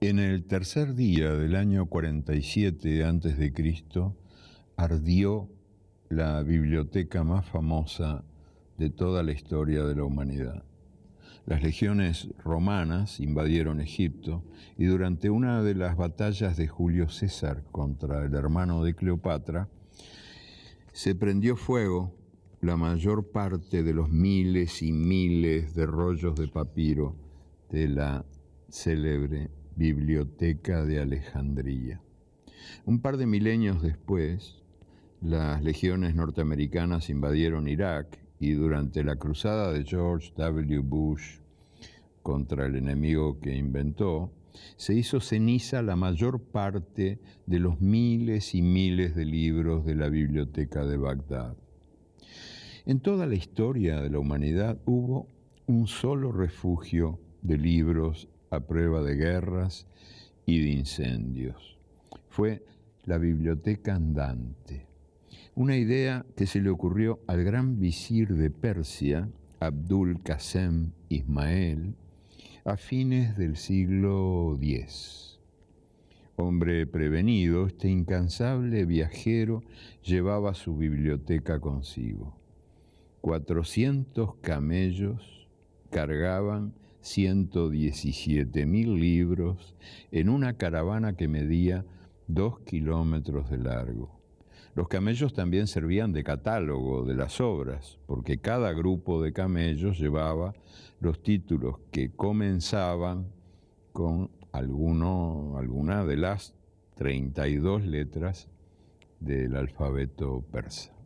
En el tercer día del año 47 a.C., ardió la biblioteca más famosa de toda la historia de la humanidad. Las legiones romanas invadieron Egipto y durante una de las batallas de Julio César contra el hermano de Cleopatra, se prendió fuego la mayor parte de los miles y miles de rollos de papiro de la célebre Biblioteca de Alejandría. Un par de milenios después, las legiones norteamericanas invadieron Irak y durante la cruzada de George W. Bush contra el enemigo que inventó, se hizo ceniza la mayor parte de los miles y miles de libros de la biblioteca de Bagdad. En toda la historia de la humanidad hubo un solo refugio de libros a prueba de guerras y de incendios. Fue la biblioteca andante, una idea que se le ocurrió al gran visir de Persia, Abdul Qasem Ismael, a fines del siglo X. Hombre prevenido, este incansable viajero llevaba su biblioteca consigo. 400 camellos cargaban 117 mil libros en una caravana que medía dos kilómetros de largo. Los camellos también servían de catálogo de las obras, porque cada grupo de camellos llevaba los títulos que comenzaban con alguna de las 32 letras del alfabeto persa.